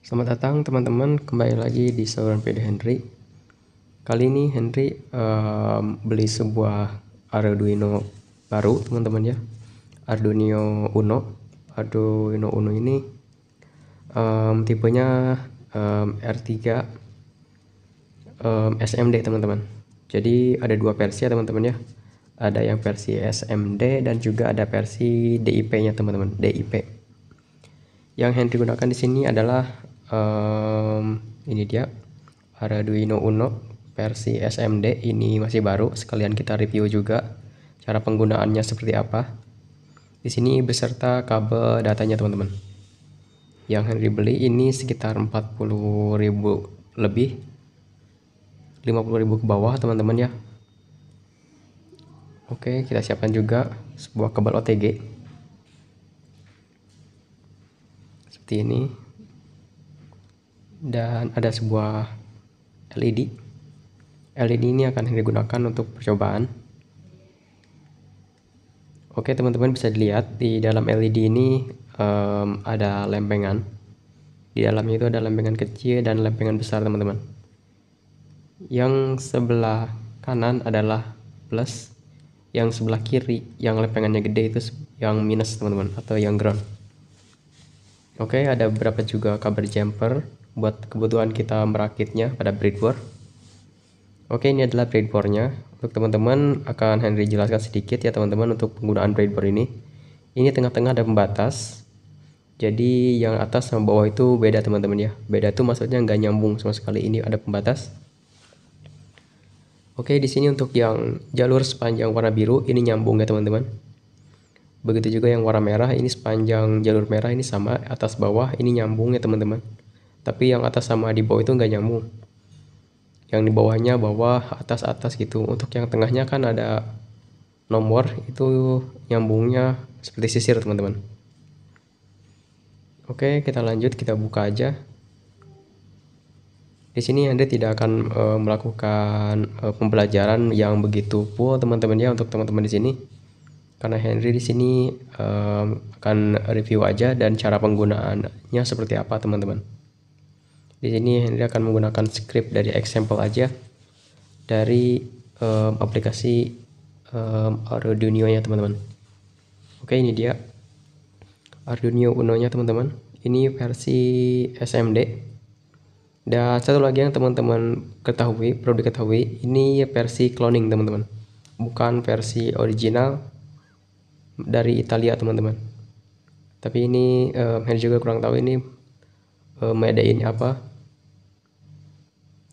Selamat datang teman-teman, kembali lagi di saluran PD Henry. Kali ini Henry um, beli sebuah Arduino baru teman-teman ya. Arduino Uno. Arduino Uno ini um, tipenya um, R3 um, SMD teman-teman jadi ada dua versi ya teman-teman ya ada yang versi SMD dan juga ada versi DIP nya teman-teman DIP yang yang digunakan di sini adalah um, ini dia Arduino Uno versi SMD ini masih baru sekalian kita review juga cara penggunaannya seperti apa di sini beserta kabel datanya teman-teman yang Henry beli ini sekitar 40.000 lebih 50.000 ke bawah teman-teman ya oke kita siapkan juga sebuah kabel OTG seperti ini dan ada sebuah LED LED ini akan digunakan untuk percobaan oke teman-teman bisa dilihat di dalam LED ini um, ada lempengan di dalamnya itu ada lempengan kecil dan lempengan besar teman-teman yang sebelah kanan adalah plus yang sebelah kiri yang lepengannya gede itu yang minus teman-teman atau yang ground oke okay, ada beberapa juga kabar jumper buat kebutuhan kita merakitnya pada breadboard oke okay, ini adalah breadboardnya untuk teman-teman akan Henry jelaskan sedikit ya teman-teman untuk penggunaan breadboard ini ini tengah-tengah ada pembatas jadi yang atas sama bawah itu beda teman-teman ya beda tuh maksudnya nggak nyambung sama sekali ini ada pembatas Oke, di sini untuk yang jalur sepanjang warna biru ini nyambung ya teman-teman. Begitu juga yang warna merah ini sepanjang jalur merah ini sama atas bawah ini nyambung ya teman-teman. Tapi yang atas sama di bawah itu nggak nyambung. Yang di bawahnya bawah, atas atas gitu. Untuk yang tengahnya kan ada nomor itu nyambungnya seperti sisir teman-teman. Oke, kita lanjut kita buka aja. Di sini Anda tidak akan e, melakukan e, pembelajaran yang begitu full teman-teman ya untuk teman-teman di sini. Karena Henry di sini e, akan review aja dan cara penggunaannya seperti apa teman-teman. Di sini Henry akan menggunakan script dari example aja dari e, aplikasi e, Arduino nya teman-teman. Oke ini dia Arduino Uno nya teman-teman. Ini versi SMD dan satu lagi yang teman-teman ketahui, perlu diketahui, ini versi cloning teman-teman. Bukan versi original dari Italia teman-teman. Tapi ini uh, juga kurang tahu ini uh, in apa.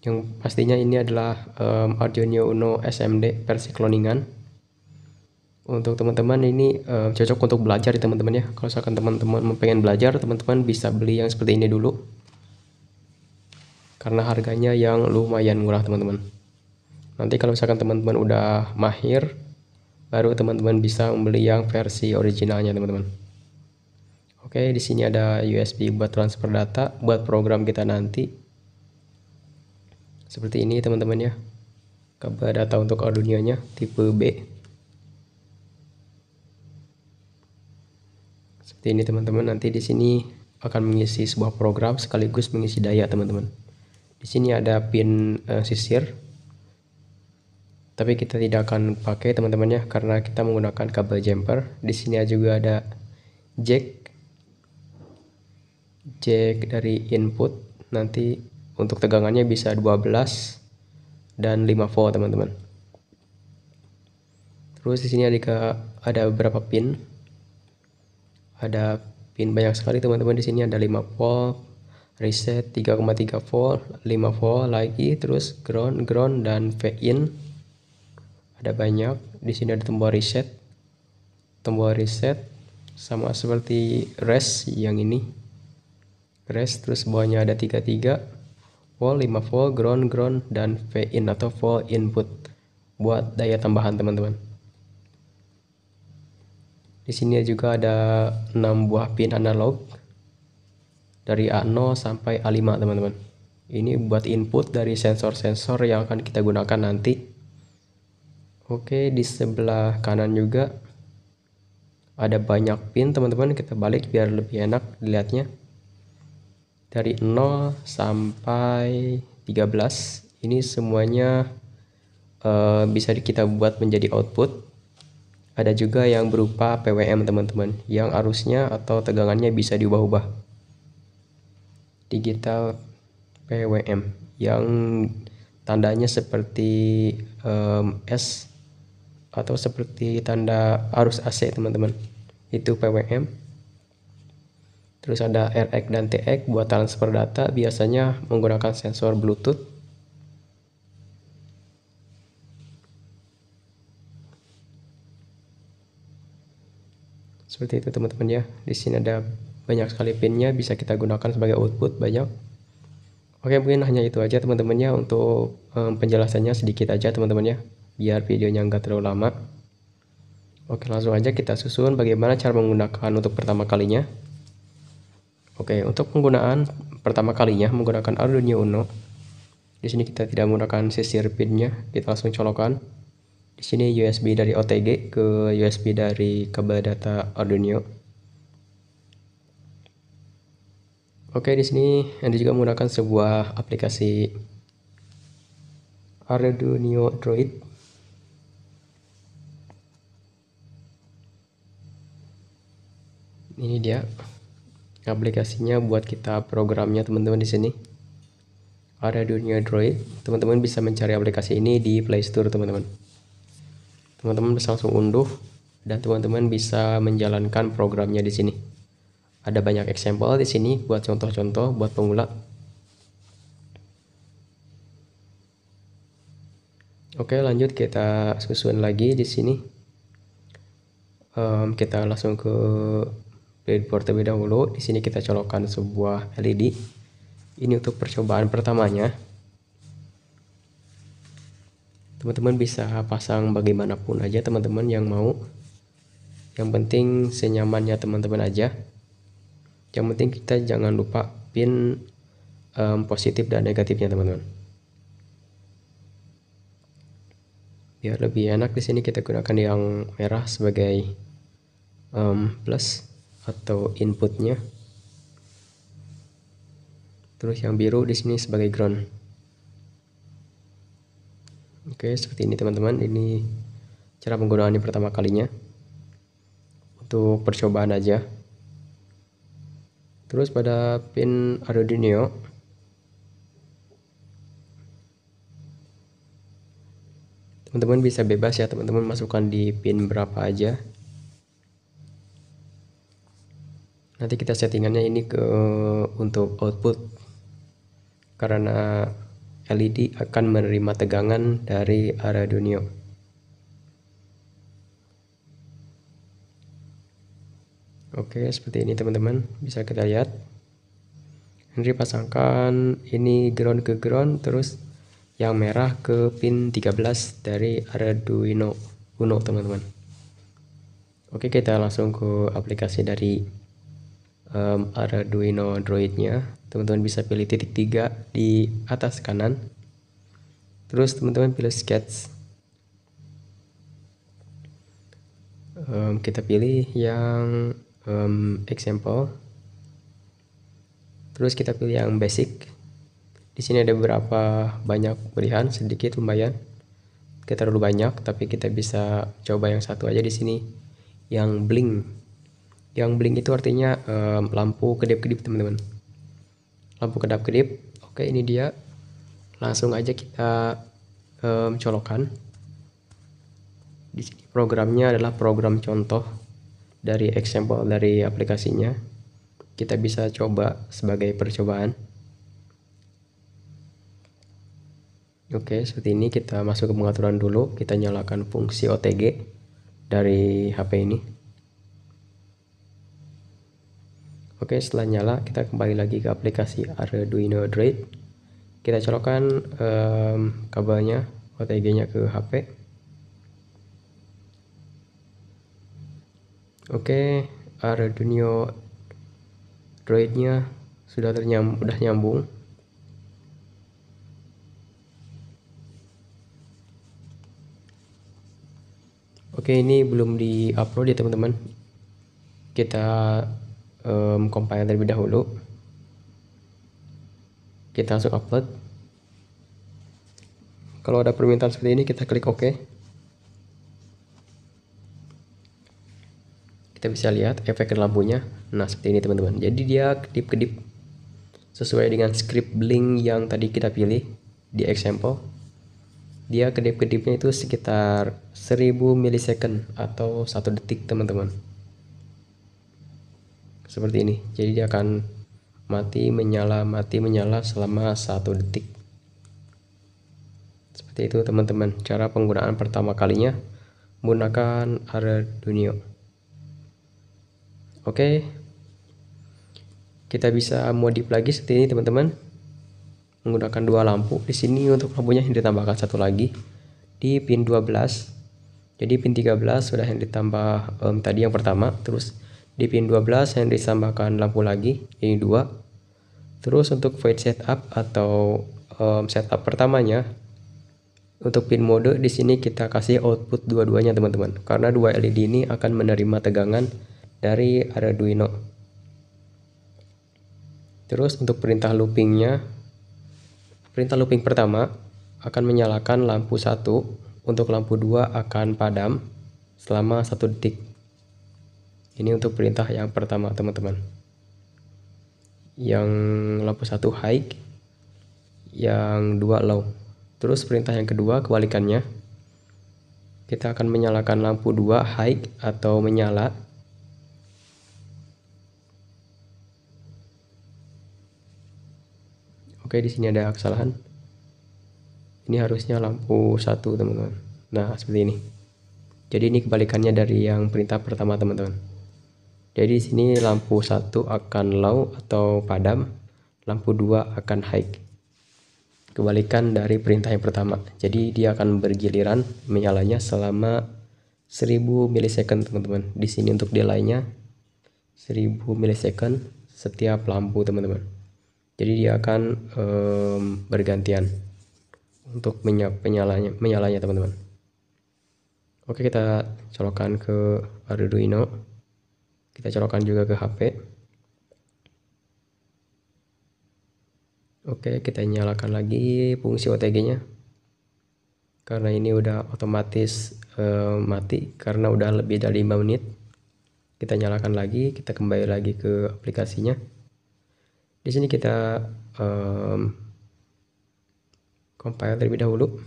Yang pastinya ini adalah um, Arduino Uno SMD versi cloningan. Untuk teman-teman ini cocok untuk belajar ya, teman-teman ya. Kalau misalkan teman-teman pengen belajar, teman-teman bisa beli yang seperti ini dulu karena harganya yang lumayan murah teman-teman nanti kalau misalkan teman-teman udah mahir baru teman-teman bisa membeli yang versi originalnya teman-teman oke di sini ada USB buat transfer data buat program kita nanti seperti ini teman-teman ya kabel data untuk Arduino-nya tipe B seperti ini teman-teman nanti di sini akan mengisi sebuah program sekaligus mengisi daya teman-teman di sini ada pin uh, sisir tapi kita tidak akan pakai teman-temannya karena kita menggunakan kabel jumper di sini juga ada jack jack dari input nanti untuk tegangannya bisa 12 dan 5 volt teman-teman terus di sini ada ada beberapa pin ada pin banyak sekali teman-teman di sini ada 5 volt reset 3,3 volt 5 volt lagi terus ground ground dan V in ada banyak di sini ada tombol reset tombol reset sama seperti rest yang ini rest terus bawahnya ada 33 volt 5 volt ground ground dan V in atau volt input buat daya tambahan teman-teman di sini juga ada 6 buah pin analog dari A0 sampai A5 teman-teman ini buat input dari sensor-sensor yang akan kita gunakan nanti oke di sebelah kanan juga ada banyak pin teman-teman kita balik biar lebih enak dilihatnya dari 0 sampai 13 ini semuanya uh, bisa kita buat menjadi output ada juga yang berupa PWM teman-teman yang arusnya atau tegangannya bisa diubah-ubah digital PWM yang tandanya seperti um, S atau seperti tanda arus AC teman-teman itu PWM terus ada RX dan TX buat transfer data biasanya menggunakan sensor Bluetooth seperti itu teman-teman ya di sini ada banyak sekali pinnya bisa kita gunakan sebagai output banyak oke mungkin hanya itu aja teman-temannya untuk um, penjelasannya sedikit aja teman-temannya biar videonya nggak terlalu lama oke langsung aja kita susun bagaimana cara menggunakan untuk pertama kalinya oke untuk penggunaan pertama kalinya menggunakan Arduino Uno di sini kita tidak menggunakan sisir pinnya kita langsung colokan di sini USB dari OTG ke USB dari kabel data Arduino Oke, di sini Anda juga menggunakan sebuah aplikasi Arduino Android. Ini dia aplikasinya buat kita programnya teman-teman di sini. Arduino Android Teman-teman bisa mencari aplikasi ini di Play Store, teman-teman. Teman-teman bisa langsung unduh dan teman-teman bisa menjalankan programnya di sini. Ada banyak example di sini buat contoh-contoh buat pemula. Oke, lanjut kita susun lagi di sini. Um, kita langsung ke breadboard terlebih dahulu. Di sini kita colokan sebuah LED. Ini untuk percobaan pertamanya. Teman-teman bisa pasang bagaimanapun aja teman-teman yang mau. Yang penting senyamannya teman-teman aja yang penting kita jangan lupa pin um, positif dan negatifnya teman-teman biar lebih enak di sini kita gunakan yang merah sebagai um, plus atau inputnya terus yang biru di sini sebagai ground oke seperti ini teman-teman ini cara penggunaannya pertama kalinya untuk percobaan aja terus pada pin Arduino teman-teman bisa bebas ya teman-teman masukkan di pin berapa aja nanti kita settingannya ini ke untuk output karena LED akan menerima tegangan dari Arduino Oke, seperti ini teman-teman, bisa kita lihat. Henry pasangkan ini ground ke ground, terus yang merah ke pin 13 dari Arduino Uno, teman-teman. Oke, kita langsung ke aplikasi dari um, Arduino Android-nya. Teman-teman bisa pilih titik tiga di atas kanan. Terus teman-teman pilih sketch. um, kita pilih yang um, example terus kita pilih yang basic di sini ada beberapa banyak pilihan sedikit lumayan kita terlalu banyak tapi kita bisa coba yang satu aja di sini yang bling, yang bling itu artinya um, lampu kedip-kedip teman-teman lampu kedap-kedip oke ini dia langsung aja kita um, colokan di sini programnya adalah program contoh dari example dari aplikasinya kita bisa coba sebagai percobaan oke seperti ini kita masuk ke pengaturan dulu kita nyalakan fungsi OTG dari HP ini oke setelah nyala kita kembali lagi ke aplikasi Arduino Droid kita colokan um, kabelnya OTG nya ke HP Oke, okay, eh, Arduino Droidnya sudah ternyam, udah nyambung. Oke, okay, ini belum di-upload ya teman-teman. Kita um, compile terlebih dahulu. Kita langsung upload. Kalau ada permintaan seperti ini, kita klik OK. kita bisa lihat efek lampunya nah seperti ini teman-teman jadi dia kedip-kedip sesuai dengan script blink yang tadi kita pilih di example dia kedip-kedipnya itu sekitar 1000 milisecond atau satu detik teman-teman seperti ini jadi dia akan mati menyala mati menyala selama satu detik seperti itu teman-teman cara penggunaan pertama kalinya menggunakan Arduino oke kita bisa modif lagi seperti ini teman-teman menggunakan dua lampu di sini untuk lampunya yang ditambahkan satu lagi di pin 12 jadi pin 13 sudah yang ditambah um, tadi yang pertama terus di pin 12 yang ditambahkan lampu lagi ini dua terus untuk void setup atau um, setup pertamanya untuk pin mode di sini kita kasih output dua-duanya teman-teman karena dua LED ini akan menerima tegangan dari Arduino terus untuk perintah loopingnya perintah looping pertama akan menyalakan lampu satu untuk lampu 2 akan padam selama satu detik ini untuk perintah yang pertama teman-teman yang lampu satu high yang dua low terus perintah yang kedua kebalikannya kita akan menyalakan lampu dua high atau menyala Oke, di sini ada kesalahan. Ini harusnya lampu satu, teman-teman. Nah, seperti ini. Jadi ini kebalikannya dari yang perintah pertama, teman-teman. Jadi di sini lampu satu akan low atau padam, lampu dua akan high. Kebalikan dari perintah yang pertama. Jadi dia akan bergiliran menyalanya selama 1000 milisecond, teman-teman. Di sini untuk delay nya 1000 milisecond setiap lampu, teman-teman jadi dia akan um, bergantian untuk menyalanya menyalanya teman-teman oke kita colokan ke Arduino kita colokan juga ke HP Oke, kita nyalakan lagi fungsi OTG-nya. Karena ini udah otomatis uh, mati karena udah lebih dari 5 menit. Kita nyalakan lagi, kita kembali lagi ke aplikasinya. Di sini kita um, compile terlebih dahulu.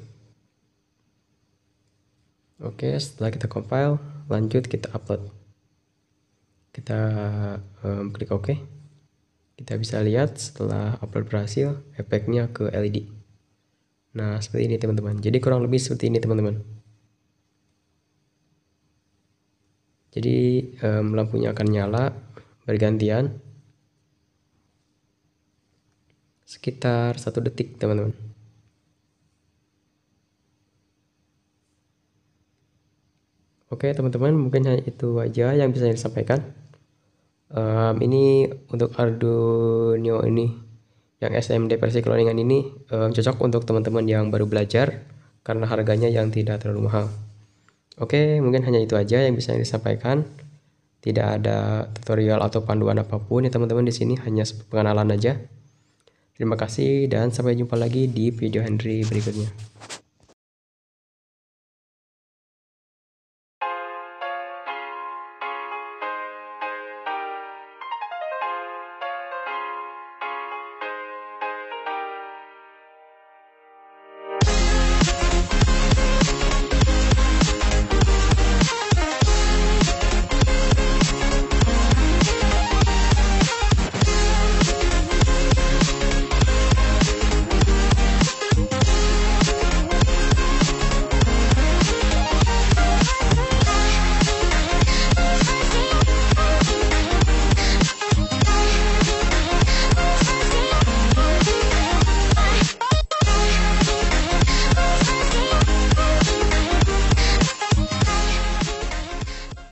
Oke, setelah kita compile, lanjut kita upload. Kita um, klik OK. Kita bisa lihat setelah upload berhasil, efeknya ke LED. Nah, seperti ini teman-teman. Jadi kurang lebih seperti ini teman-teman. Jadi um, lampunya akan nyala bergantian sekitar satu detik teman-teman Oke teman-teman mungkin hanya itu aja yang bisa saya sampaikan um, ini untuk Arduino ini yang SMD versi cloningan ini um, cocok untuk teman-teman yang baru belajar karena harganya yang tidak terlalu mahal Oke mungkin hanya itu aja yang bisa saya sampaikan tidak ada tutorial atau panduan apapun ya teman-teman di sini hanya pengenalan aja. Terima kasih dan sampai jumpa lagi di video Henry berikutnya.